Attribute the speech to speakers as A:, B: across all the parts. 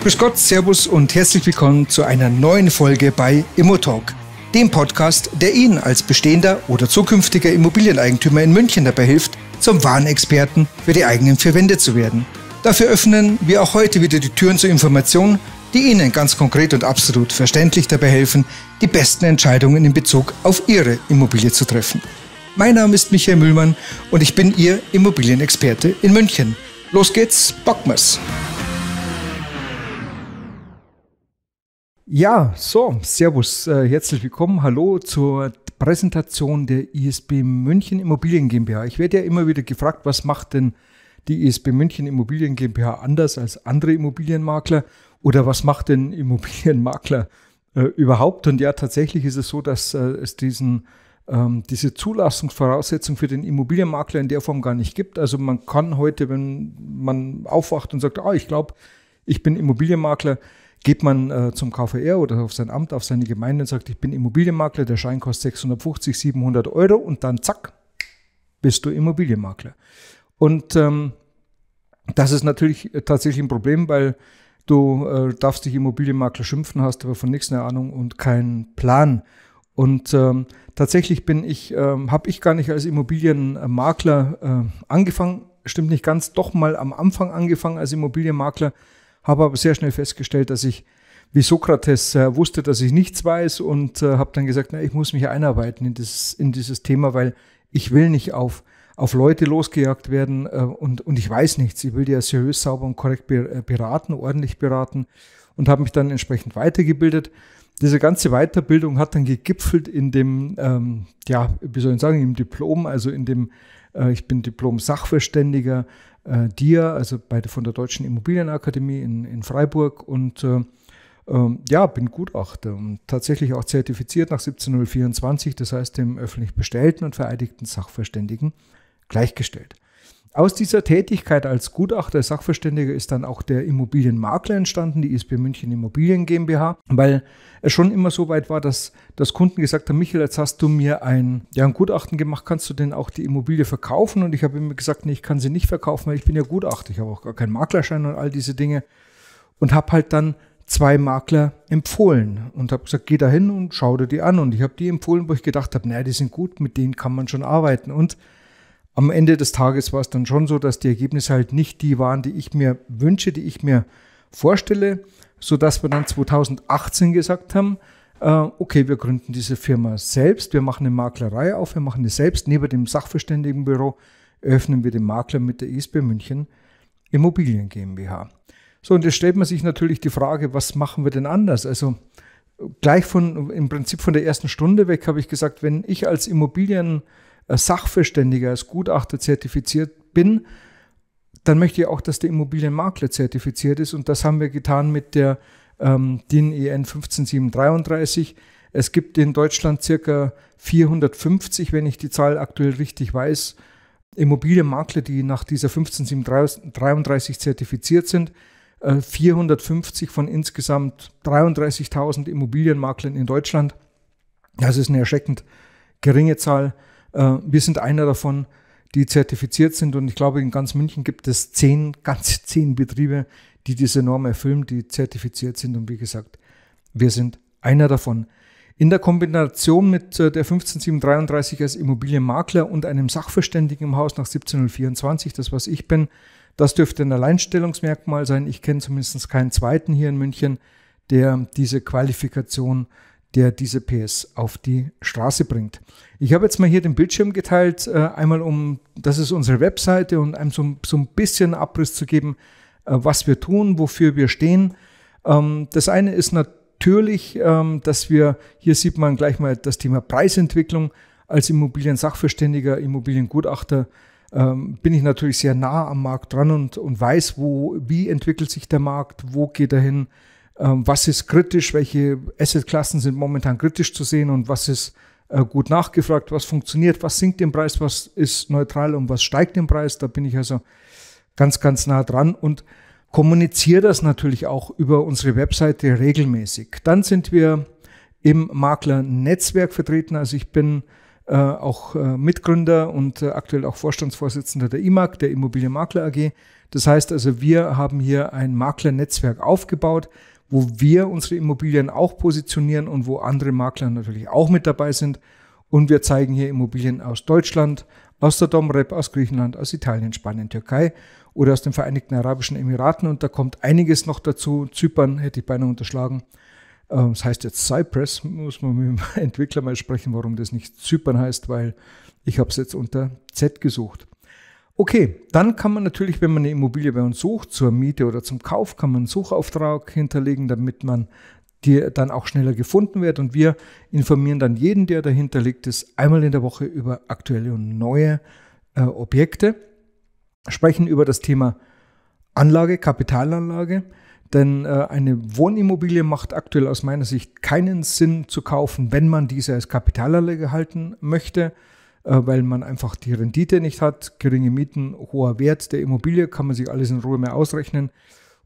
A: Grüß Gott, Servus und herzlich willkommen zu einer neuen Folge bei Immotalk, dem Podcast, der Ihnen als bestehender oder zukünftiger Immobilieneigentümer in München dabei hilft, zum Warenexperten für die eigenen vier Wände zu werden. Dafür öffnen wir auch heute wieder die Türen zur Information, die Ihnen ganz konkret und absolut verständlich dabei helfen, die besten Entscheidungen in Bezug auf Ihre Immobilie zu treffen. Mein Name ist Michael Müllmann und ich bin Ihr Immobilienexperte in München. Los geht's, Bockmas! Ja, so, Servus, äh, herzlich willkommen, hallo zur Präsentation der ISB München Immobilien GmbH. Ich werde ja immer wieder gefragt, was macht denn die ISB München Immobilien GmbH anders als andere Immobilienmakler oder was macht denn Immobilienmakler äh, überhaupt? Und ja, tatsächlich ist es so, dass äh, es diesen ähm, diese Zulassungsvoraussetzung für den Immobilienmakler in der Form gar nicht gibt. Also man kann heute, wenn man aufwacht und sagt, ah, ich glaube, ich bin Immobilienmakler, geht man äh, zum KVR oder auf sein Amt, auf seine Gemeinde und sagt, ich bin Immobilienmakler, der Schein kostet 650, 700 Euro und dann zack, bist du Immobilienmakler. Und ähm, das ist natürlich äh, tatsächlich ein Problem, weil du äh, darfst dich Immobilienmakler schimpfen, hast aber von nichts eine Ahnung und keinen Plan. Und ähm, tatsächlich bin ich, ähm, habe ich gar nicht als Immobilienmakler äh, angefangen, stimmt nicht ganz, doch mal am Anfang angefangen als Immobilienmakler habe aber sehr schnell festgestellt, dass ich wie Sokrates äh, wusste, dass ich nichts weiß und äh, habe dann gesagt, na, ich muss mich einarbeiten in, dieses, in dieses Thema, weil ich will nicht auf, auf Leute losgejagt werden äh, und, und ich weiß nichts. Ich will die ja seriös, sauber und korrekt äh, beraten, ordentlich beraten und habe mich dann entsprechend weitergebildet. Diese ganze Weiterbildung hat dann gegipfelt in dem, ähm, ja, wie soll ich sagen, im Diplom, also in dem, äh, ich bin Diplom-Sachverständiger, äh, dir, also bei, von der Deutschen Immobilienakademie in, in Freiburg und äh, ähm, ja, bin Gutachter und tatsächlich auch zertifiziert nach 17024, das heißt dem öffentlich bestellten und vereidigten Sachverständigen gleichgestellt. Aus dieser Tätigkeit als Gutachter, Sachverständiger ist dann auch der Immobilienmakler entstanden, die ISB München Immobilien GmbH, weil es schon immer so weit war, dass das Kunden gesagt haben, Michael, jetzt hast du mir ein, ja, ein Gutachten gemacht, kannst du denn auch die Immobilie verkaufen? Und ich habe immer gesagt, nee, ich kann sie nicht verkaufen, weil ich bin ja Gutachter, ich habe auch gar keinen Maklerschein und all diese Dinge. Und habe halt dann zwei Makler empfohlen und habe gesagt, geh da hin und schau dir die an. Und ich habe die empfohlen, wo ich gedacht habe, naja, die sind gut, mit denen kann man schon arbeiten. Und am Ende des Tages war es dann schon so, dass die Ergebnisse halt nicht die waren, die ich mir wünsche, die ich mir vorstelle, sodass wir dann 2018 gesagt haben, äh, okay, wir gründen diese Firma selbst, wir machen eine Maklerei auf, wir machen es selbst. Neben dem Sachverständigenbüro öffnen wir den Makler mit der ISB München Immobilien GmbH. So, und jetzt stellt man sich natürlich die Frage, was machen wir denn anders? Also gleich von, im Prinzip von der ersten Stunde weg habe ich gesagt, wenn ich als Immobilien äh, Sachverständiger, als Gutachter zertifiziert bin, dann möchte ich auch, dass der Immobilienmakler zertifiziert ist. Und das haben wir getan mit der ähm, DIN e EN 15733. Es gibt in Deutschland circa 450, wenn ich die Zahl aktuell richtig weiß, Immobilienmakler, die nach dieser 15733 zertifiziert sind. 450 äh, von insgesamt 33.000 Immobilienmaklern in Deutschland. Das ist eine erschreckend geringe Zahl. Äh, wir sind einer davon, die zertifiziert sind. Und ich glaube, in ganz München gibt es zehn, ganz zehn Betriebe, die diese Norm erfüllen, die zertifiziert sind. Und wie gesagt, wir sind einer davon. In der Kombination mit äh, der 15733 als Immobilienmakler und einem Sachverständigen im Haus nach 17024, das was ich bin, das dürfte ein Alleinstellungsmerkmal sein. Ich kenne zumindest keinen zweiten hier in München, der diese Qualifikation äh, der diese PS auf die Straße bringt. Ich habe jetzt mal hier den Bildschirm geteilt, äh, einmal um, das ist unsere Webseite und einem so, so ein bisschen Abriss zu geben, äh, was wir tun, wofür wir stehen. Ähm, das eine ist natürlich, ähm, dass wir, hier sieht man gleich mal das Thema Preisentwicklung als Immobilien-Sachverständiger, Immobiliengutachter, ähm, bin ich natürlich sehr nah am Markt dran und, und weiß, wo, wie entwickelt sich der Markt, wo geht er hin, ähm, was ist kritisch, welche Assetklassen sind momentan kritisch zu sehen und was ist äh, gut nachgefragt, was funktioniert, was sinkt im Preis, was ist neutral und was steigt im Preis. Da bin ich also ganz, ganz nah dran und kommuniziere das natürlich auch über unsere Webseite regelmäßig. Dann sind wir im Maklernetzwerk vertreten. Also ich bin äh, auch äh, Mitgründer und äh, aktuell auch Vorstandsvorsitzender der IMAG, der Immobilienmakler AG. Das heißt also, wir haben hier ein Maklernetzwerk aufgebaut wo wir unsere Immobilien auch positionieren und wo andere Makler natürlich auch mit dabei sind. Und wir zeigen hier Immobilien aus Deutschland, aus der Domrep, aus Griechenland, aus Italien, Spanien, Türkei oder aus den Vereinigten Arabischen Emiraten. Und da kommt einiges noch dazu. Zypern hätte ich beinahe unterschlagen. Ähm, das heißt jetzt Cypress, muss man mit dem Entwickler mal sprechen, warum das nicht Zypern heißt, weil ich habe es jetzt unter Z gesucht. Okay, dann kann man natürlich, wenn man eine Immobilie bei uns sucht, zur Miete oder zum Kauf, kann man einen Suchauftrag hinterlegen, damit man die dann auch schneller gefunden wird. Und wir informieren dann jeden, der dahinter liegt, ist einmal in der Woche über aktuelle und neue äh, Objekte, sprechen über das Thema Anlage, Kapitalanlage. Denn äh, eine Wohnimmobilie macht aktuell aus meiner Sicht keinen Sinn zu kaufen, wenn man diese als Kapitalanlage halten möchte äh, weil man einfach die Rendite nicht hat, geringe Mieten, hoher Wert der Immobilie, kann man sich alles in Ruhe mehr ausrechnen.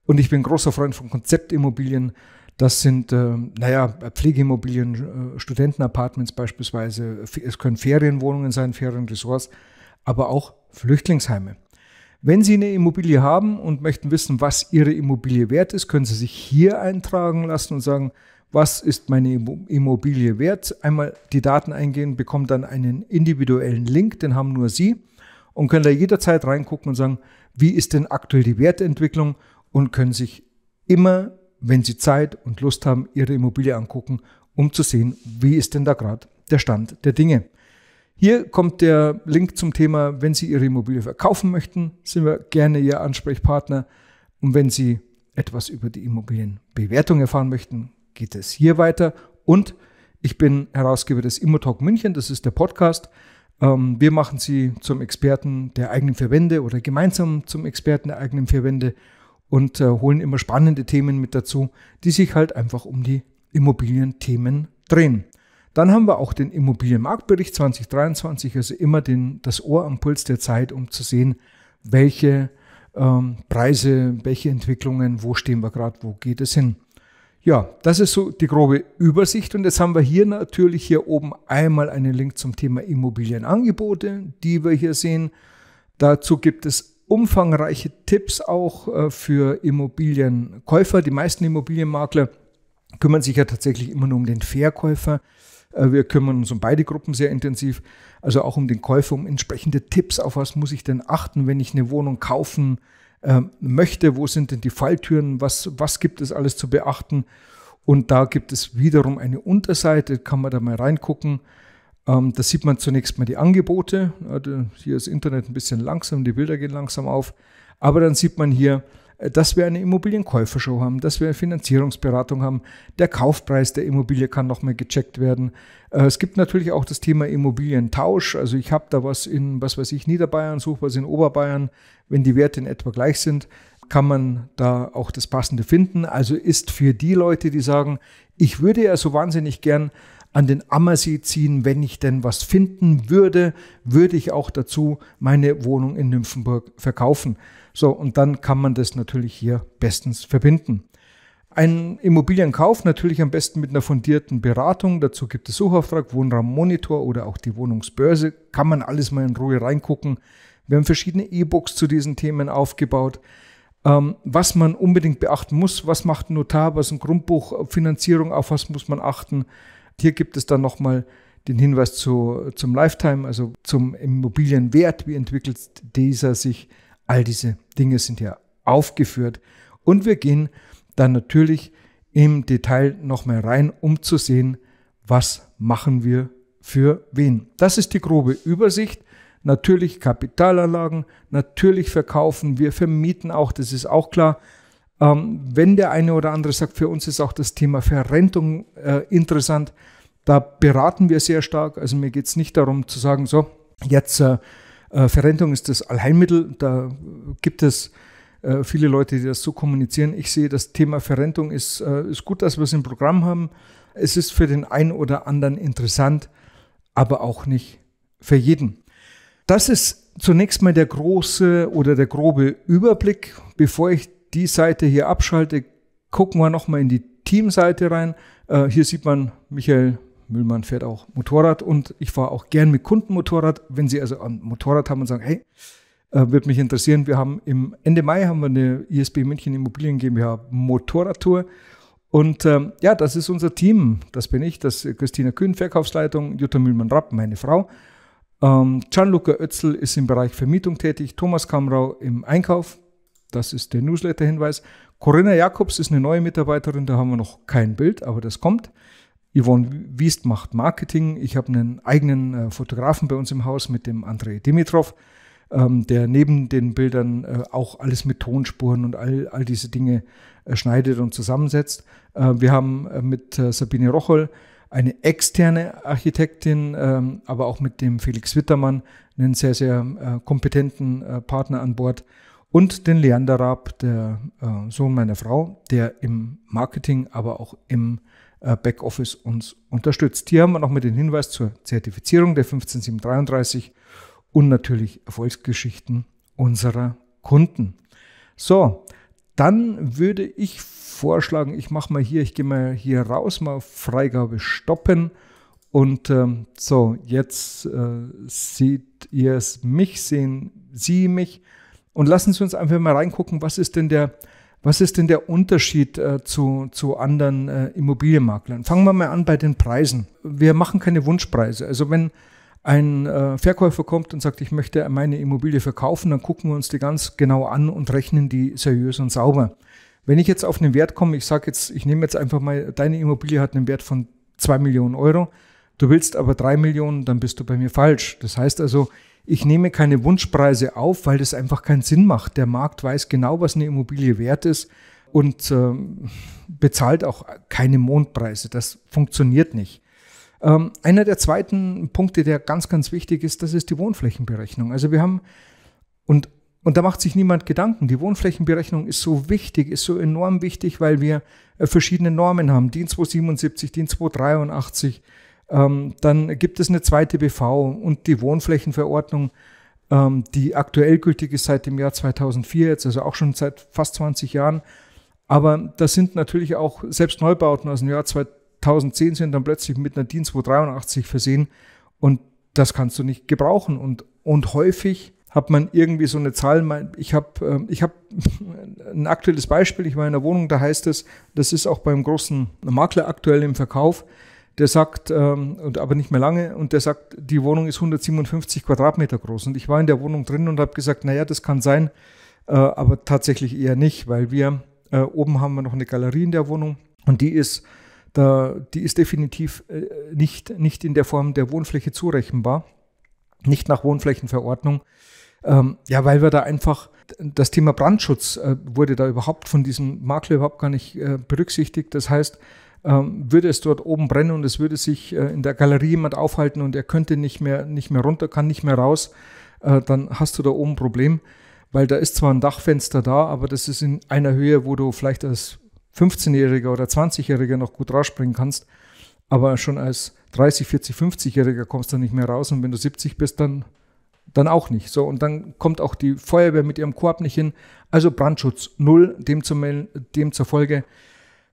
A: Und ich bin großer Freund von Konzeptimmobilien. Das sind, äh, naja, Pflegeimmobilien, äh, Studentenapartments beispielsweise. Es können Ferienwohnungen sein, Ferienresorts, aber auch Flüchtlingsheime. Wenn Sie eine Immobilie haben und möchten wissen, was Ihre Immobilie wert ist, können Sie sich hier eintragen lassen und sagen, was ist meine Immobilie wert, einmal die Daten eingehen, bekommen dann einen individuellen Link, den haben nur Sie und können da jederzeit reingucken und sagen, wie ist denn aktuell die Wertentwicklung und können sich immer, wenn Sie Zeit und Lust haben, Ihre Immobilie angucken, um zu sehen, wie ist denn da gerade der Stand der Dinge. Hier kommt der Link zum Thema, wenn Sie Ihre Immobilie verkaufen möchten, sind wir gerne Ihr Ansprechpartner. Und wenn Sie etwas über die Immobilienbewertung erfahren möchten, geht es hier weiter. Und ich bin Herausgeber des Immotalk München, das ist der Podcast. Ähm, wir machen Sie zum Experten der eigenen Verbände oder gemeinsam zum Experten der eigenen Verbände und äh, holen immer spannende Themen mit dazu, die sich halt einfach um die Immobilienthemen drehen. Dann haben wir auch den Immobilienmarktbericht 2023, also immer den, das Ohr am Puls der Zeit, um zu sehen, welche ähm, Preise, welche Entwicklungen, wo stehen wir gerade, wo geht es hin. Ja, das ist so die grobe Übersicht und jetzt haben wir hier natürlich hier oben einmal einen Link zum Thema Immobilienangebote, die wir hier sehen. Dazu gibt es umfangreiche Tipps auch äh, für Immobilienkäufer. Die meisten Immobilienmakler kümmern sich ja tatsächlich immer nur um den Verkäufer. Äh, wir kümmern uns um beide Gruppen sehr intensiv, also auch um den Käufer, um entsprechende Tipps, auf was muss ich denn achten, wenn ich eine Wohnung kaufen will ähm, möchte, wo sind denn die Falltüren, was, was gibt es alles zu beachten. Und da gibt es wiederum eine Unterseite, kann man da mal reingucken. Ähm, da sieht man zunächst mal die Angebote. Hier ist das Internet ein bisschen langsam, die Bilder gehen langsam auf. Aber dann sieht man hier äh, dass wir eine Immobilienkäufershow haben, dass wir eine Finanzierungsberatung haben. Der Kaufpreis der Immobilie kann nochmal gecheckt werden. Äh, es gibt natürlich auch das Thema Immobilientausch. Also ich habe da was in, was weiß ich, Niederbayern, suche was in Oberbayern. Wenn die Werte in etwa gleich sind, kann man da auch das Passende finden. Also ist für die Leute, die sagen, ich würde ja so wahnsinnig gern an den Ammersee ziehen. Wenn ich denn was finden würde, würde ich auch dazu meine Wohnung in Nymphenburg verkaufen. So, und dann kann man das natürlich hier bestens verbinden. Ein Immobilienkauf natürlich am besten mit einer fundierten Beratung. Dazu gibt es Suchauftrag, Wohnraummonitor oder auch die Wohnungsbörse. Kann man alles mal in Ruhe reingucken. Wir haben verschiedene E-Books zu diesen Themen aufgebaut. Ähm, was man unbedingt beachten muss, was macht ein Notar, was ein Grundbuch, Finanzierung, auf was muss man achten. Hier gibt es dann nochmal den Hinweis zu, zum Lifetime, also zum Immobilienwert, wie entwickelt dieser sich. All diese Dinge sind hier aufgeführt. Und wir gehen dann natürlich im Detail nochmal rein, um zu sehen, was machen wir für wen. Das ist die grobe Übersicht. Natürlich Kapitalanlagen, natürlich verkaufen wir, vermieten auch, das ist auch klar. Ähm, wenn der eine oder andere sagt, für uns ist auch das Thema Verrentung äh, interessant, da beraten wir sehr stark. Also mir geht es nicht darum zu sagen, so, jetzt äh, äh, Verrentung ist das Allheilmittel. Da gibt es äh, viele Leute, die das so kommunizieren. Ich sehe, das Thema Verrentung ist, äh, ist gut, dass wir es im Programm haben. Es ist für den einen oder anderen interessant, aber auch nicht für jeden. Das ist zunächst mal der große oder der grobe Überblick, bevor ich die Seite hier abschalte, gucken wir nochmal in die Teamseite rein. Äh, hier sieht man, Michael Müllmann fährt auch Motorrad und ich fahre auch gern mit Kunden Motorrad. Wenn Sie also ein Motorrad haben und sagen, hey, äh, würde mich interessieren, wir haben im Ende Mai haben wir eine ISB München Immobilien GmbH Motorradtour. Und ähm, ja, das ist unser Team. Das bin ich, das ist Christina Kühn, Verkaufsleitung, Jutta müllmann rapp meine Frau. Ähm, Gianluca Oetzel ist im Bereich Vermietung tätig, Thomas Kamrau im Einkauf, das ist der Newsletter-Hinweis. Corinna Jakobs ist eine neue Mitarbeiterin, da haben wir noch kein Bild, aber das kommt. Yvonne Wiest macht Marketing. Ich habe einen eigenen äh, Fotografen bei uns im Haus mit dem Andrei Dimitrov, ähm, der neben den Bildern äh, auch alles mit Tonspuren und all, all diese Dinge äh, schneidet und zusammensetzt. Ähm, wir haben äh, mit äh, Sabine Rochol eine externe Architektin, ähm, aber auch mit dem Felix Wittermann einen sehr, sehr äh, kompetenten Partner an Bord, und den Leander Raab, der äh, Sohn meiner Frau, der im Marketing, aber auch im äh, Backoffice uns unterstützt. Hier haben wir nochmal den Hinweis zur Zertifizierung der 15733 und natürlich Erfolgsgeschichten unserer Kunden. So, dann würde ich vorschlagen, ich mache mal hier, ich gehe mal hier raus, mal Freigabe stoppen. Und ähm, so, jetzt äh, seht ihr es, mich sehen Sie mich. Und lassen Sie uns einfach mal reingucken, was ist denn der, was ist denn der Unterschied äh, zu, zu anderen äh, Immobilienmaklern? Fangen wir mal an bei den Preisen. Wir machen keine Wunschpreise. Also wenn ein äh, Verkäufer kommt und sagt, ich möchte meine Immobilie verkaufen, dann gucken wir uns die ganz genau an und rechnen die seriös und sauber. Wenn ich jetzt auf einen Wert komme, ich sage jetzt, ich nehme jetzt einfach mal, deine Immobilie hat einen Wert von zwei Millionen Euro, du willst aber drei Millionen, dann bist du bei mir falsch. Das heißt also, ich nehme keine Wunschpreise auf, weil das einfach keinen Sinn macht. Der Markt weiß genau, was eine Immobilie wert ist und ähm, bezahlt auch keine Mondpreise. Das funktioniert nicht. Ähm, einer der zweiten Punkte, der ganz, ganz wichtig ist, das ist die Wohnflächenberechnung. Also wir haben, und, und da macht sich niemand Gedanken, die Wohnflächenberechnung ist so wichtig, ist so enorm wichtig, weil wir äh, verschiedene Normen haben. DIN 277, DIN 283, ähm, dann gibt es eine zweite BV und die Wohnflächenverordnung, ähm, die aktuell gültig ist seit dem Jahr 2004, jetzt also auch schon seit fast 20 Jahren. Aber das sind natürlich auch selbst Neubauten aus dem Jahr 2010 sind dann plötzlich mit einer DIN 283 versehen und das kannst du nicht gebrauchen. Und, und häufig hat man irgendwie so eine Zahl. Ich habe ich hab ähm, ein aktuelles Beispiel. Ich war in einer Wohnung, da heißt es, das ist auch beim großen Makler aktuell im Verkauf der sagt, ähm, und aber nicht mehr lange, und der sagt, die Wohnung ist 157 Quadratmeter groß. Und ich war in der Wohnung drin und habe gesagt, naja, das kann sein, äh, aber tatsächlich eher nicht, weil wir äh, oben haben wir noch eine Galerie in der Wohnung und die ist da, die ist definitiv äh, nicht, nicht in der Form der Wohnfläche zurechenbar, nicht nach Wohnflächenverordnung. Ähm, ja, weil wir da einfach das Thema Brandschutz äh, wurde da überhaupt von diesem Makler überhaupt gar nicht äh, berücksichtigt. Das heißt, ähm, würde es dort oben brennen und es würde sich äh, in der Galerie jemand aufhalten und er könnte nicht mehr, nicht mehr runter, kann nicht mehr raus, äh, dann hast du da oben ein Problem, weil da ist zwar ein Dachfenster da, aber das ist in einer Höhe, wo du vielleicht als 15-Jähriger oder 20-Jähriger noch gut rausspringen kannst, aber schon als 30, 40, 50-Jähriger kommst du nicht mehr raus und wenn du 70 bist, dann dann auch nicht. So, und dann kommt auch die Feuerwehr mit ihrem Korb nicht hin. Also Brandschutz null, demzufolge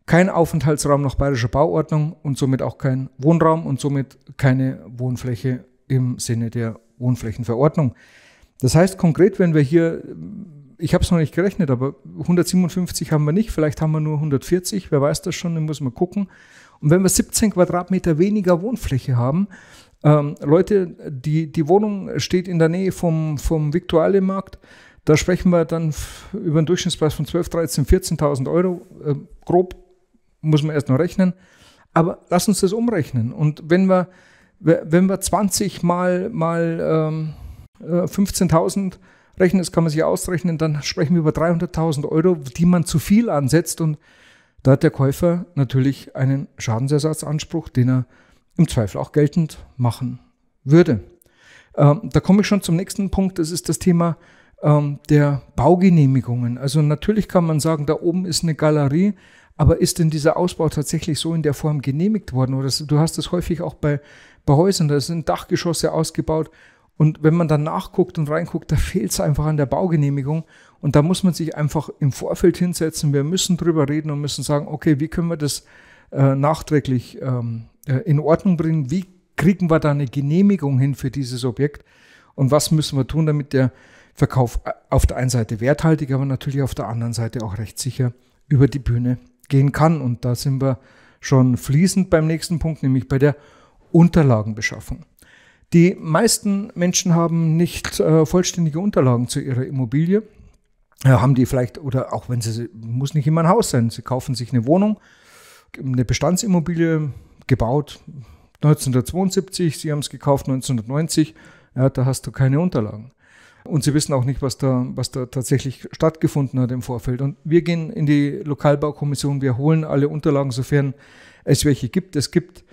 A: kein Aufenthaltsraum nach bayerischer Bauordnung und somit auch kein Wohnraum und somit keine Wohnfläche im Sinne der Wohnflächenverordnung. Das heißt konkret, wenn wir hier, ich habe es noch nicht gerechnet, aber 157 haben wir nicht, vielleicht haben wir nur 140, wer weiß das schon, dann muss man gucken. Und wenn wir 17 Quadratmeter weniger Wohnfläche haben, ähm, Leute, die, die Wohnung steht in der Nähe vom, vom Viktualienmarkt, da sprechen wir dann über einen Durchschnittspreis von 12, 13, 14.000 Euro, äh, grob muss man erst noch rechnen. Aber lass uns das umrechnen. Und wenn wir, wenn wir 20 mal, mal ähm, 15.000 äh, rechnen, das kann man sich ausrechnen, dann sprechen wir über 300.000 Euro, die man zu viel ansetzt. Und da hat der Käufer natürlich einen Schadensersatzanspruch, den er im Zweifel auch geltend machen würde. Ähm, da komme ich schon zum nächsten Punkt, das ist das Thema ähm, der Baugenehmigungen. Also natürlich kann man sagen, da oben ist eine Galerie, aber ist denn dieser Ausbau tatsächlich so in der Form genehmigt worden? Oder du hast das häufig auch bei, bei Häusern, da sind Dachgeschosse ausgebaut. Und wenn man dann nachguckt und reinguckt, da fehlt es einfach an der Baugenehmigung. Und da muss man sich einfach im Vorfeld hinsetzen. Wir müssen drüber reden und müssen sagen, okay, wie können wir das äh, nachträglich ähm, äh, in Ordnung bringen? Wie kriegen wir da eine Genehmigung hin für dieses Objekt? Und was müssen wir tun, damit der Verkauf äh, auf der einen Seite werthaltig, aber natürlich auf der anderen Seite auch rechtssicher über die Bühne gehen kann. Und da sind wir schon fließend beim nächsten Punkt, nämlich bei der Unterlagenbeschaffung. Die meisten Menschen haben nicht äh, vollständige Unterlagen zu ihrer Immobilie. Ja, haben die vielleicht, oder auch wenn sie, muss nicht immer ein Haus sein, sie kaufen sich eine Wohnung, eine Bestandsimmobilie, gebaut 1972, sie haben es gekauft 1990, ja, da hast du keine Unterlagen. Und sie wissen auch nicht, was da, was da tatsächlich stattgefunden hat im Vorfeld. Und wir gehen in die Lokalbaukommission, wir holen alle Unterlagen, sofern es welche gibt. Es gibt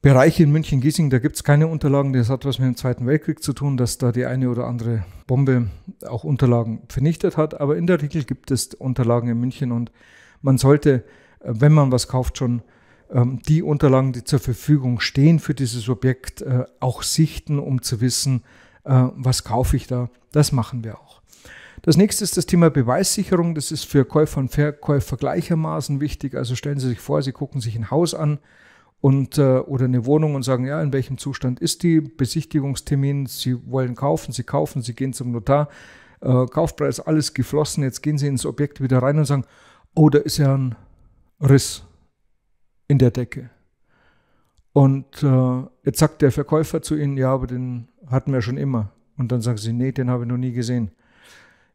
A: Bereiche in München-Giesing, da gibt es keine Unterlagen. Das hat was mit dem Zweiten Weltkrieg zu tun, dass da die eine oder andere Bombe auch Unterlagen vernichtet hat. Aber in der Regel gibt es Unterlagen in München und man sollte, äh, wenn man was kauft, schon ähm, die Unterlagen, die zur Verfügung stehen für dieses Objekt, äh, auch sichten, um zu wissen, äh, was kaufe ich da, das machen wir auch. Das nächste ist das Thema Beweissicherung. Das ist für Käufer und Verkäufer gleichermaßen wichtig. Also stellen Sie sich vor, Sie gucken sich ein Haus an und, äh, oder eine Wohnung und sagen, ja, in welchem Zustand ist die? Besichtigungstermin, Sie wollen kaufen, Sie kaufen, Sie gehen zum Notar, äh, Kaufpreis, alles geflossen. Jetzt gehen Sie ins Objekt wieder rein und sagen, oh, da ist ja ein Riss in der Decke. Und äh, jetzt sagt der Verkäufer zu ihnen, ja, aber den hatten wir schon immer. Und dann sagen sie, nee, den habe ich noch nie gesehen.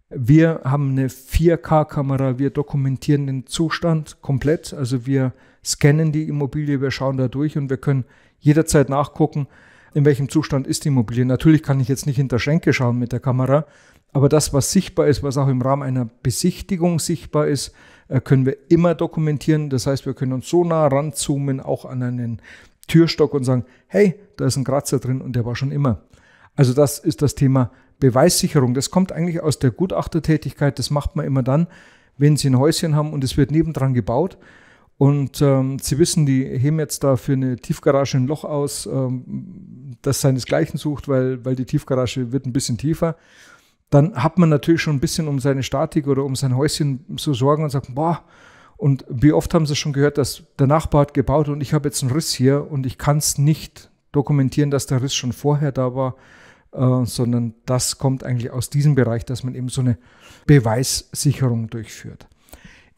A: Wir haben eine 4K-Kamera, wir dokumentieren den Zustand komplett. Also wir scannen die Immobilie, wir schauen da durch und wir können jederzeit nachgucken, in welchem Zustand ist die Immobilie. Natürlich kann ich jetzt nicht hinter Schränke schauen mit der Kamera, aber das, was sichtbar ist, was auch im Rahmen einer Besichtigung sichtbar ist, äh, können wir immer dokumentieren. Das heißt, wir können uns so nah ranzoomen, auch an einen Türstock und sagen, hey, da ist ein Kratzer drin und der war schon immer. Also das ist das Thema Beweissicherung. Das kommt eigentlich aus der Gutachtertätigkeit. Das macht man immer dann, wenn Sie ein Häuschen haben und es wird nebendran gebaut. Und ähm, Sie wissen, die heben jetzt da für eine Tiefgarage ein Loch aus, ähm, das seinesgleichen sucht, weil, weil die Tiefgarage wird ein bisschen tiefer. Dann hat man natürlich schon ein bisschen um seine Statik oder um sein Häuschen zu Sorgen und sagt, boah, und wie oft haben sie schon gehört, dass der Nachbar hat gebaut und ich habe jetzt einen Riss hier und ich kann es nicht dokumentieren, dass der Riss schon vorher da war, äh, sondern das kommt eigentlich aus diesem Bereich, dass man eben so eine Beweissicherung durchführt.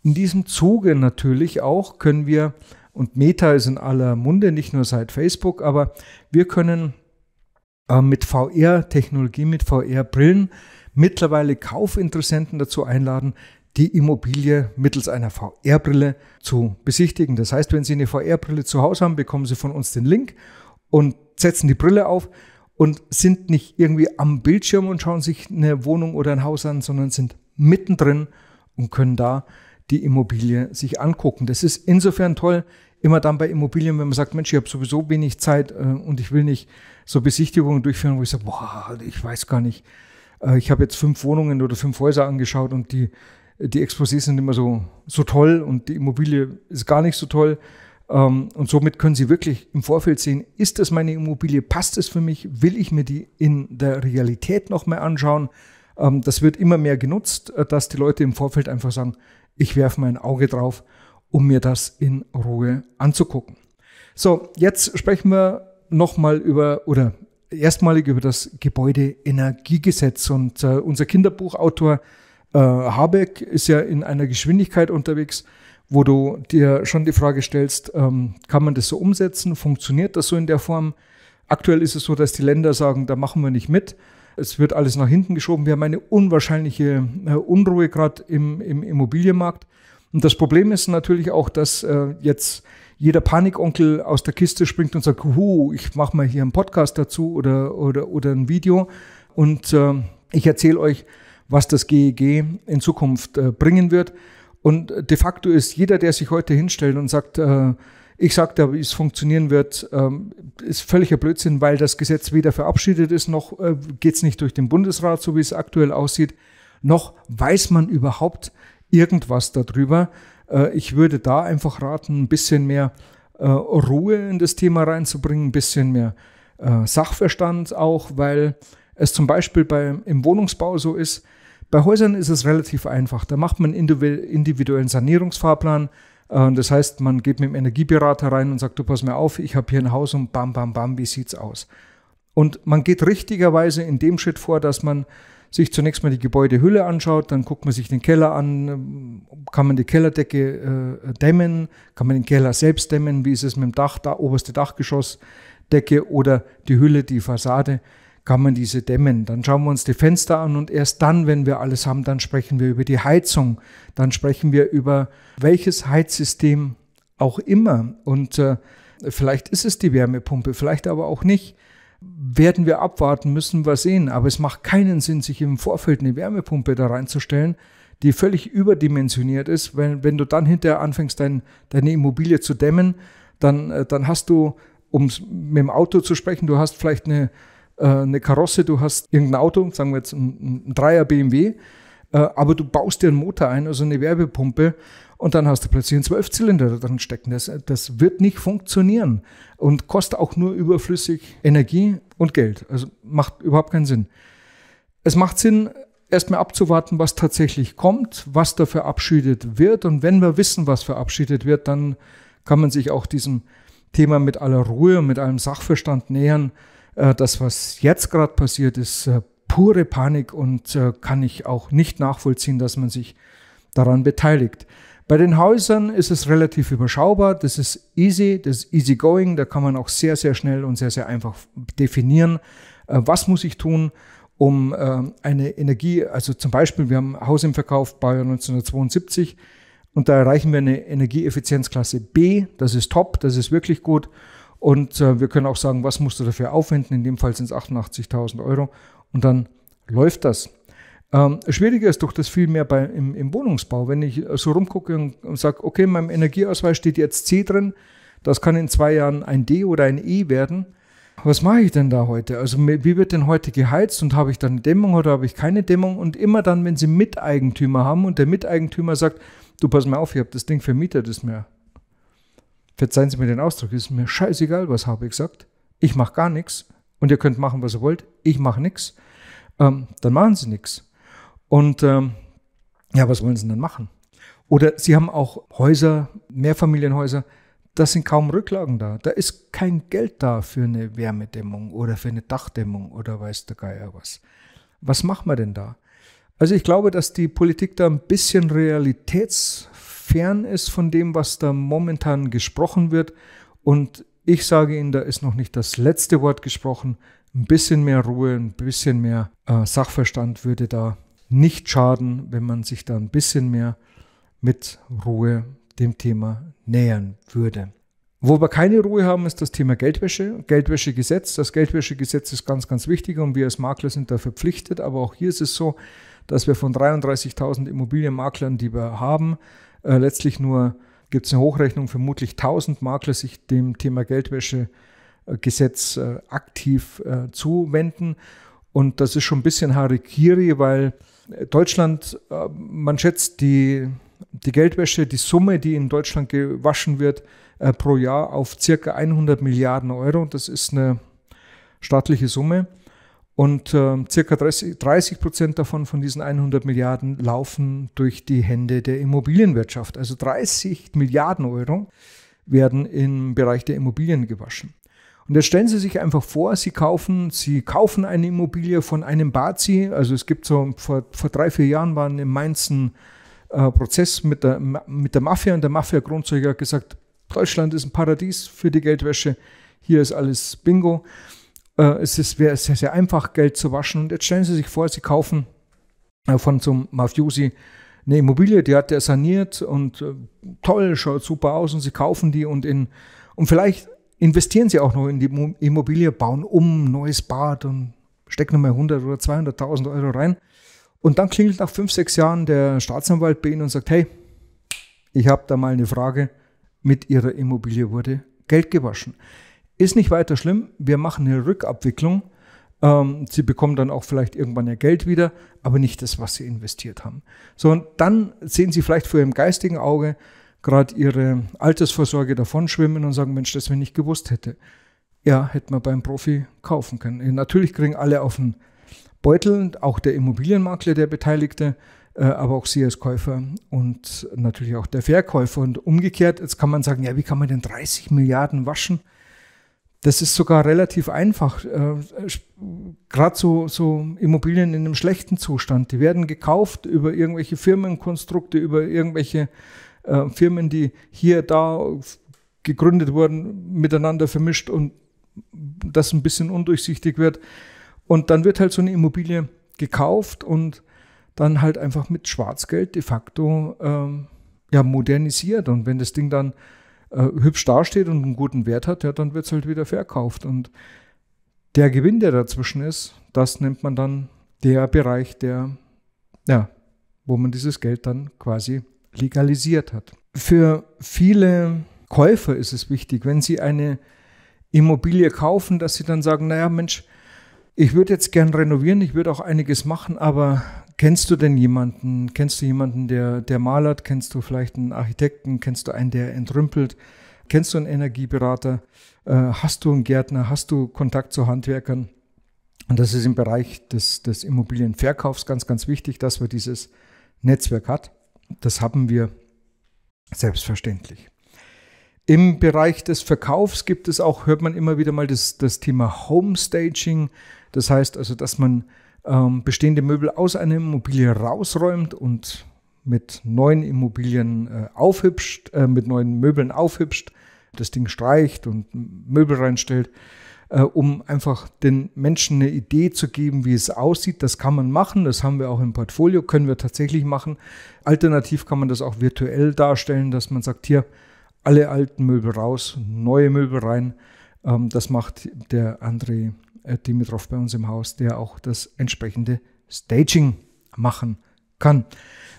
A: In diesem Zuge natürlich auch können wir, und Meta ist in aller Munde, nicht nur seit Facebook, aber wir können äh, mit VR-Technologie, mit VR-Brillen mittlerweile Kaufinteressenten dazu einladen, die Immobilie mittels einer VR-Brille zu besichtigen. Das heißt, wenn Sie eine VR-Brille zu Hause haben, bekommen Sie von uns den Link und setzen die Brille auf und sind nicht irgendwie am Bildschirm und schauen sich eine Wohnung oder ein Haus an, sondern sind mittendrin und können da die Immobilie sich angucken. Das ist insofern toll, immer dann bei Immobilien, wenn man sagt, Mensch, ich habe sowieso wenig Zeit äh, und ich will nicht so Besichtigungen durchführen, wo ich sage, boah, ich weiß gar nicht, äh, ich habe jetzt fünf Wohnungen oder fünf Häuser angeschaut und die die Exposés sind immer so, so toll und die Immobilie ist gar nicht so toll. Ähm, und somit können Sie wirklich im Vorfeld sehen, ist das meine Immobilie, passt es für mich, will ich mir die in der Realität nochmal anschauen. Ähm, das wird immer mehr genutzt, äh, dass die Leute im Vorfeld einfach sagen, ich werfe mein Auge drauf, um mir das in Ruhe anzugucken. So, jetzt sprechen wir nochmal über oder erstmalig über das Gebäudeenergiegesetz und äh, unser Kinderbuchautor äh, Habeck ist ja in einer Geschwindigkeit unterwegs, wo du dir schon die Frage stellst, ähm, kann man das so umsetzen? Funktioniert das so in der Form? Aktuell ist es so, dass die Länder sagen, da machen wir nicht mit. Es wird alles nach hinten geschoben. Wir haben eine unwahrscheinliche äh, Unruhe gerade im, im Immobilienmarkt. Und das Problem ist natürlich auch, dass äh, jetzt jeder Panikonkel aus der Kiste springt und sagt, Hu, ich mache mal hier einen Podcast dazu oder, oder, oder ein Video und äh, ich erzähle euch, was das GEG e in Zukunft äh, bringen wird. Und äh, de facto ist jeder, der sich heute hinstellt und sagt, äh, ich ich sagte, wie es funktionieren wird, ähm, ist völliger Blödsinn, weil das Gesetz weder verabschiedet ist, noch äh, geht es nicht durch den Bundesrat, so wie es aktuell aussieht, noch weiß man überhaupt irgendwas darüber. ich würde da einfach raten, ein bisschen mehr Ruhe in das Thema reinzubringen, ein bisschen mehr Sachverstand auch, weil es zum Beispiel bei, im Wohnungsbau so ist, bei Häusern ist es relativ einfach. Da macht man einen individuellen Sanierungsfahrplan. Äh, das heißt, man geht mit dem Energieberater rein und sagt, du pass mir auf, ich habe hier ein Haus und bam, bam, bam, wie sieht's aus? Und man geht richtigerweise in dem Schritt vor, dass man sich zunächst mal die Gebäudehülle anschaut, dann guckt man sich den Keller an, ähm, kann man die Kellerdecke äh, dämmen, kann man den Keller selbst dämmen, wie ist es mit dem Dach, da oberste Dachgeschossdecke oder die Hülle, die Fassade kann man diese dämmen. Dann schauen wir uns die Fenster an und erst dann, wenn wir alles haben, dann sprechen wir über die Heizung, dann sprechen wir über welches Heizsystem auch immer. Und äh, vielleicht ist es die Wärmepumpe, vielleicht aber auch nicht. Werden wir abwarten, müssen wir sehen. Aber es macht keinen Sinn, sich im Vorfeld eine Wärmepumpe da reinzustellen, die völlig überdimensioniert ist. Wenn, wenn du dann hinterher anfängst, dein, deine Immobilie zu dämmen, dann, äh, dann hast du, um mit dem Auto zu sprechen, du hast vielleicht eine äh, eine Karosse, du hast irgendein Auto, sagen wir jetzt ein, ein Dreier BMW, äh, aber du baust dir einen Motor ein, also eine Werbepumpe und dann hast du plötzlich einen Zwölfzylinder da drin stecken. Das, das wird nicht funktionieren und kostet auch nur überflüssig Energie und Geld. Also macht überhaupt keinen Sinn. Es macht Sinn, erstmal abzuwarten, was tatsächlich kommt, was da verabschiedet wird. Und wenn wir wissen, was verabschiedet wird, dann kann man sich auch diesem Thema mit aller Ruhe, mit allem Sachverstand nähern äh, das, was jetzt gerade passiert, ist äh, pure Panik und äh, kann ich auch nicht nachvollziehen, dass man sich daran beteiligt. Bei den Häusern ist es relativ überschaubar, das ist easy, das ist easy going, da kann man auch sehr, sehr schnell und sehr, sehr einfach definieren, was muss ich tun, um eine Energie, also zum Beispiel, wir haben Haus im Verkauf, Baujahr 1972, und da erreichen wir eine Energieeffizienzklasse B, das ist top, das ist wirklich gut und äh, wir können auch sagen, was musst du dafür aufwenden? In dem Fall sind es 88.000 Euro. Und dann läuft das. Ähm, schwieriger ist doch das viel mehr bei, im, im Wohnungsbau. Wenn ich so rumgucke und, und sage, okay, in meinem Energieausweis steht jetzt C drin, das kann in zwei Jahren ein D oder ein E werden. Was mache ich denn da heute? Also wie wird denn heute geheizt und habe ich dann eine Dämmung oder habe ich keine Dämmung? Und immer dann, wenn sie Miteigentümer haben und der Miteigentümer sagt, du pass mal auf, ich habe das Ding vermietet, ist mir verzeihen Sie mir den Ausdruck, ist mir scheißegal, was habe ich gesagt. Ich mache gar nichts und ihr könnt machen, was ihr wollt. Ich mache nichts. Ähm, dann machen Sie nichts. Und ähm, ja, was wollen Sie denn machen? Oder Sie haben auch Häuser, Mehrfamilienhäuser, da sind kaum Rücklagen da. Da ist kein Geld da für eine Wärmedämmung oder für eine Dachdämmung oder weiß der Geier was. Was machen wir denn da? Also ich glaube, dass die Politik da ein bisschen realitäts fern ist von dem, was da momentan gesprochen wird. Und ich sage Ihnen, da ist noch nicht das letzte Wort gesprochen. Ein bisschen mehr Ruhe, ein bisschen mehr äh, Sachverstand würde da nicht schaden, wenn man sich da ein bisschen mehr mit Ruhe dem Thema nähern würde. Wo wir keine Ruhe haben, ist das Thema Geldwäsche, Geldwäschegesetz. Das Geldwäschegesetz ist ganz, ganz wichtig und wir als Makler sind da verpflichtet. Aber auch hier ist es so, dass wir von 33.000 Immobilienmaklern, die wir haben, äh, letztlich nur gibt es eine Hochrechnung, vermutlich 1000 Makler sich dem Thema Geldwäschegesetz äh, aktiv äh, zuwenden. Und das ist schon ein bisschen Harikiri, weil Deutschland, äh, man schätzt die, die Geldwäsche, die Summe, die in Deutschland gewaschen wird, äh, pro Jahr auf circa 100 Milliarden Euro. Das ist eine staatliche Summe. Und äh, circa 30 Prozent davon, von diesen 100 Milliarden, laufen durch die Hände der Immobilienwirtschaft. Also 30 Milliarden Euro werden im Bereich der Immobilien gewaschen. Und jetzt stellen Sie sich einfach vor, Sie kaufen, Sie kaufen eine Immobilie von einem Bazi. Also es gibt so, vor, vor drei, vier Jahren waren in Mainz ein äh, Prozess mit der, mit der Mafia und der Mafia-Grundzeuge hat gesagt, Deutschland ist ein Paradies für die Geldwäsche, hier ist alles Bingo. Äh, es ist, wäre sehr, sehr einfach, Geld zu waschen. Und jetzt stellen Sie sich vor, Sie kaufen äh, von so einem Mafiosi eine Immobilie, die hat er saniert und äh, toll, schaut super aus und Sie kaufen die und in und vielleicht investieren Sie auch noch in die Immobilie, bauen um, neues Bad und stecken nochmal 100 oder 200.000 Euro rein. Und dann klingelt nach fünf, sechs Jahren der Staatsanwalt bei Ihnen und sagt, hey, ich habe da mal eine Frage, mit Ihrer Immobilie wurde Geld gewaschen. Ist nicht weiter schlimm. Wir machen eine Rückabwicklung. Ähm, sie bekommen dann auch vielleicht irgendwann ihr Geld wieder, aber nicht das, was sie investiert haben. So, und dann sehen sie vielleicht vor ihrem geistigen Auge gerade ihre Altersvorsorge davonschwimmen und sagen, Mensch, das wenn ich gewusst hätte. Ja, hätte man beim Profi kaufen können. Natürlich kriegen alle auf den Beutel, auch der Immobilienmakler, der Beteiligte, äh, aber auch Sie als Käufer und natürlich auch der Verkäufer. Und umgekehrt, jetzt kann man sagen, ja, wie kann man denn 30 Milliarden waschen? Das ist sogar relativ einfach. Äh, äh, Gerade so, so Immobilien in einem schlechten Zustand, die werden gekauft über irgendwelche Firmenkonstrukte, über irgendwelche äh, Firmen, die hier, da gegründet wurden, miteinander vermischt und das ein bisschen undurchsichtig wird. Und dann wird halt so eine Immobilie gekauft und dann halt einfach mit Schwarzgeld de facto ähm, ja, modernisiert. Und wenn das Ding dann äh, hübsch dasteht und einen guten Wert hat, ja, dann wird es halt wieder verkauft. Und der Gewinn, der dazwischen ist, das nennt man dann der Bereich, der, ja, wo man dieses Geld dann quasi legalisiert hat. Für viele Käufer ist es wichtig, wenn sie eine Immobilie kaufen, dass sie dann sagen, naja Mensch, ich würde jetzt gern renovieren, ich würde auch einiges machen, aber Kennst du denn jemanden, kennst du jemanden, der, der malert? Kennst du vielleicht einen Architekten? Kennst du einen, der entrümpelt? Kennst du einen Energieberater? Äh, hast du einen Gärtner? Hast du Kontakt zu Handwerkern? Und das ist im Bereich des, des Immobilienverkaufs ganz, ganz wichtig, dass man dieses Netzwerk hat. Das haben wir selbstverständlich. Im Bereich des Verkaufs gibt es auch, hört man immer wieder mal das, das Thema Homestaging. Das heißt also, dass man ähm, bestehende Möbel aus einer Immobilie rausräumt und mit neuen Immobilien äh, aufhübscht, äh, mit neuen Möbeln aufhübscht, das Ding streicht und Möbel reinstellt, äh, um einfach den Menschen eine Idee zu geben, wie es aussieht. Das kann man machen, das haben wir auch im Portfolio, können wir tatsächlich machen. Alternativ kann man das auch virtuell darstellen, dass man sagt, hier alle alten Möbel raus, neue Möbel rein. Ähm, das macht der André äh, Dimitrov bei uns im Haus, der auch das entsprechende Staging machen kann.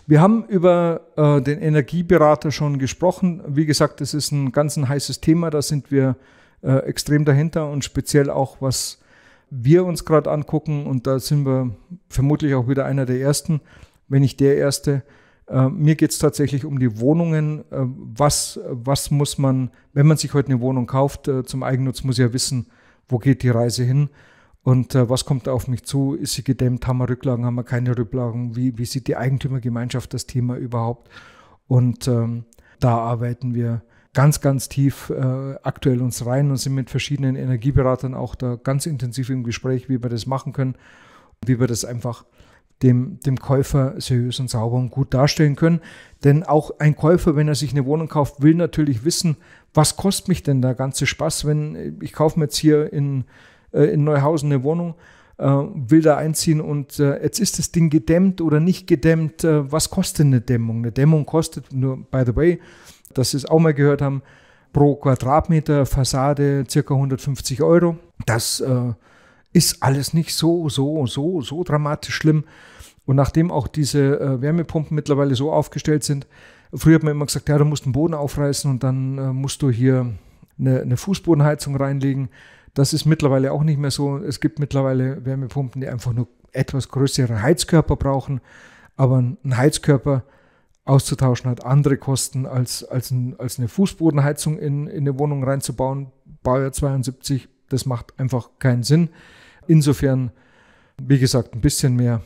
A: Wir haben über äh, den Energieberater schon gesprochen. Wie gesagt, das ist ein ganz ein heißes Thema. Da sind wir äh, extrem dahinter und speziell auch, was wir uns gerade angucken. Und da sind wir vermutlich auch wieder einer der Ersten, wenn nicht der Erste. Äh, mir geht es tatsächlich um die Wohnungen. Äh, was, was muss man, wenn man sich heute eine Wohnung kauft, äh, zum Eigennutz muss ja wissen, wo geht die Reise hin und äh, was kommt da auf mich zu? Ist sie gedämmt? Haben wir Rücklagen? Haben wir keine Rücklagen? Wie, wie sieht die Eigentümergemeinschaft das Thema überhaupt? Und ähm, da arbeiten wir ganz, ganz tief äh, aktuell uns rein und sind mit verschiedenen Energieberatern auch da ganz intensiv im Gespräch, wie wir das machen können, wie wir das einfach dem, dem Käufer seriös und sauber und gut darstellen können. Denn auch ein Käufer, wenn er sich eine Wohnung kauft, will natürlich wissen, was kostet mich denn der ganze Spaß, wenn ich kaufe mir jetzt hier in, äh, in Neuhausen eine Wohnung, äh, will da einziehen und äh, jetzt ist das Ding gedämmt oder nicht gedämmt. was kostet eine Dämmung? Eine Dämmung kostet, nur by the way, dass Sie es auch mal gehört haben, pro Quadratmeter Fassade circa 150 Euro. Das äh, ist alles nicht so, so, so, so dramatisch schlimm. Und nachdem auch diese äh, Wärmepumpen mittlerweile so aufgestellt sind, früher hat man immer gesagt, ja, du musst den Boden aufreißen und dann äh, musst du hier eine, eine Fußbodenheizung reinlegen. Das ist mittlerweile auch nicht mehr so. Es gibt mittlerweile Wärmepumpen, die einfach nur etwas größere Heizkörper brauchen. Aber ein Heizkörper auszutauschen hat andere Kosten, als, als, ein, als eine Fußbodenheizung in, in eine Wohnung reinzubauen. Baujahr 72, das macht einfach keinen Sinn. Insofern, wie gesagt, ein bisschen mehr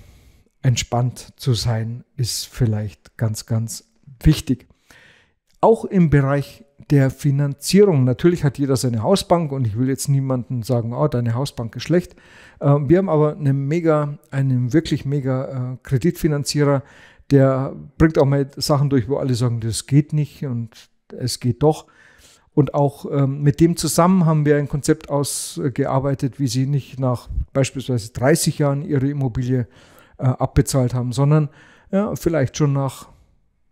A: entspannt zu sein, ist vielleicht ganz, ganz wichtig. Auch im Bereich der Finanzierung. Natürlich hat jeder seine Hausbank und ich will jetzt niemandem sagen, oh, deine Hausbank ist schlecht. Ähm, wir haben aber einen mega, einen wirklich mega äh, Kreditfinanzierer, der bringt auch mal Sachen durch, wo alle sagen, das geht nicht und es geht doch. Und auch ähm, mit dem zusammen haben wir ein Konzept ausgearbeitet, wie sie nicht nach beispielsweise 30 Jahren ihre Immobilie äh, abbezahlt haben, sondern ja, vielleicht schon nach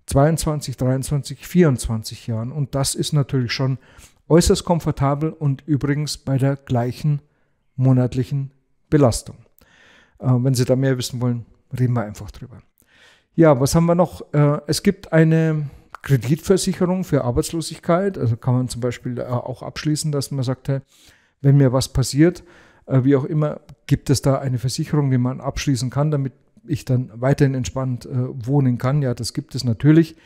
A: 22, 23, 24 Jahren. Und das ist natürlich schon äußerst komfortabel und übrigens bei der gleichen monatlichen Belastung. Äh, wenn Sie da mehr wissen wollen, reden wir einfach drüber. Ja, was haben wir noch? Äh, es gibt eine Kreditversicherung für Arbeitslosigkeit. Also kann man zum Beispiel äh, auch abschließen, dass man sagt, hey, wenn mir was passiert, äh, wie auch immer, gibt es da eine Versicherung, die man abschließen kann, damit ich dann weiterhin entspannt äh, wohnen kann. Ja, das gibt es natürlich.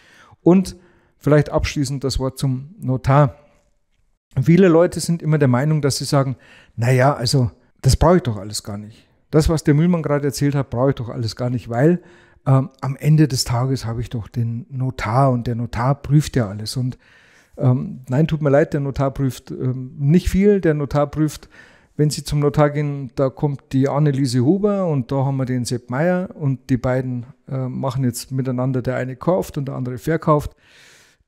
A: Und vielleicht abschließend das Wort zum Notar. Viele Leute sind immer der Meinung, dass sie sagen, naja, also das brauche ich doch alles gar nicht. Das, was der Mühlmann gerade erzählt hat, brauche ich doch alles gar nicht, weil ähm, am Ende des Tages habe ich doch den Notar und der Notar prüft ja alles. Und ähm, nein, tut mir leid, der Notar prüft ähm, nicht viel. Der Notar prüft, wenn Sie zum Notar gehen, da kommt die Anneliese Huber und da haben wir den Sepp Meier und die beiden äh, machen jetzt miteinander, der eine kauft und der andere verkauft.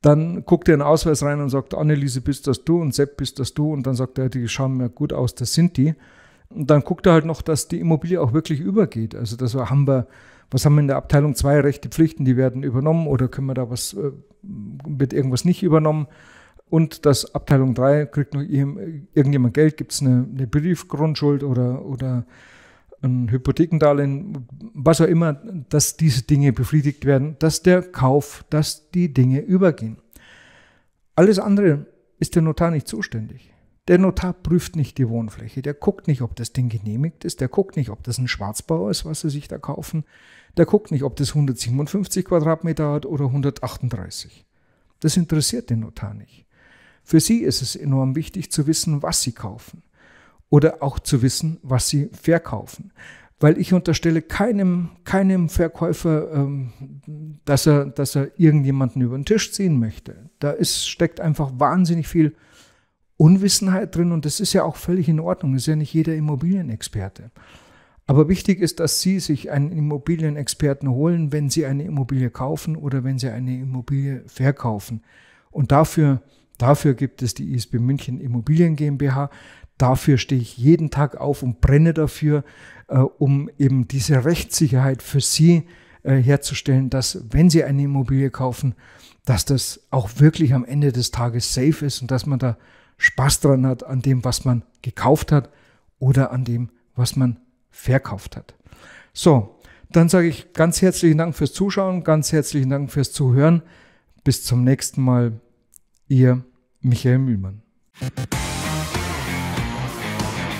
A: Dann guckt er in den Ausweis rein und sagt, Anneliese bist das du und Sepp bist das du und dann sagt er, die schauen mir gut aus, das sind die. Und dann guckt er halt noch, dass die Immobilie auch wirklich übergeht. Also das haben wir was haben wir in der Abteilung zwei Rechte, Pflichten, die werden übernommen oder können wir da was, äh, wird irgendwas nicht übernommen? Und das Abteilung 3 kriegt noch irgendjemand Geld, gibt es eine, eine Briefgrundschuld oder, oder ein Hypothekendarlehen, was auch immer, dass diese Dinge befriedigt werden, dass der Kauf, dass die Dinge übergehen. Alles andere ist der Notar nicht zuständig. Der Notar prüft nicht die Wohnfläche, der guckt nicht, ob das Ding genehmigt ist, der guckt nicht, ob das ein Schwarzbau ist, was sie sich da kaufen, der guckt nicht, ob das 157 Quadratmeter hat oder 138. Das interessiert den Notar nicht. Für sie ist es enorm wichtig zu wissen, was sie kaufen oder auch zu wissen, was sie verkaufen. Weil ich unterstelle keinem, keinem Verkäufer, ähm, dass, er, dass er irgendjemanden über den Tisch ziehen möchte. Da ist, steckt einfach wahnsinnig viel Unwissenheit drin und das ist ja auch völlig in Ordnung. Das ist ja nicht jeder Immobilienexperte. Aber wichtig ist, dass Sie sich einen Immobilienexperten holen, wenn Sie eine Immobilie kaufen oder wenn Sie eine Immobilie verkaufen. Und dafür, dafür gibt es die ISB München Immobilien GmbH. Dafür stehe ich jeden Tag auf und brenne dafür, äh, um eben diese Rechtssicherheit für Sie äh, herzustellen, dass wenn Sie eine Immobilie kaufen, dass das auch wirklich am Ende des Tages safe ist und dass man da Spaß dran hat an dem, was man gekauft hat oder an dem, was man verkauft hat. So, dann sage ich ganz herzlichen Dank fürs Zuschauen, ganz herzlichen Dank fürs Zuhören. Bis zum nächsten Mal, ihr Michael Mühlmann.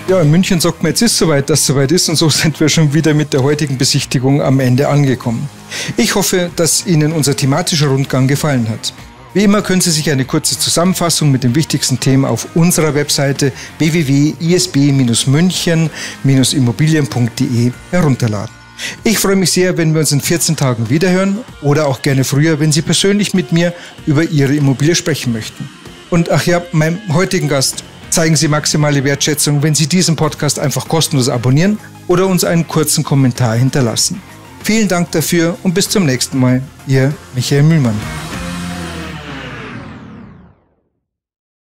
A: Ja, in München sagt man, jetzt ist soweit, dass soweit ist und so sind wir schon wieder mit der heutigen Besichtigung am Ende angekommen. Ich hoffe, dass Ihnen unser thematischer Rundgang gefallen hat. Wie immer können Sie sich eine kurze Zusammenfassung mit den wichtigsten Themen auf unserer Webseite www.isb-münchen-immobilien.de herunterladen. Ich freue mich sehr, wenn wir uns in 14 Tagen wiederhören oder auch gerne früher, wenn Sie persönlich mit mir über Ihre Immobilie sprechen möchten. Und ach ja, meinem heutigen Gast zeigen Sie maximale Wertschätzung, wenn Sie diesen Podcast einfach kostenlos abonnieren oder uns einen kurzen Kommentar hinterlassen. Vielen Dank dafür und bis zum nächsten Mal, Ihr Michael Mühlmann.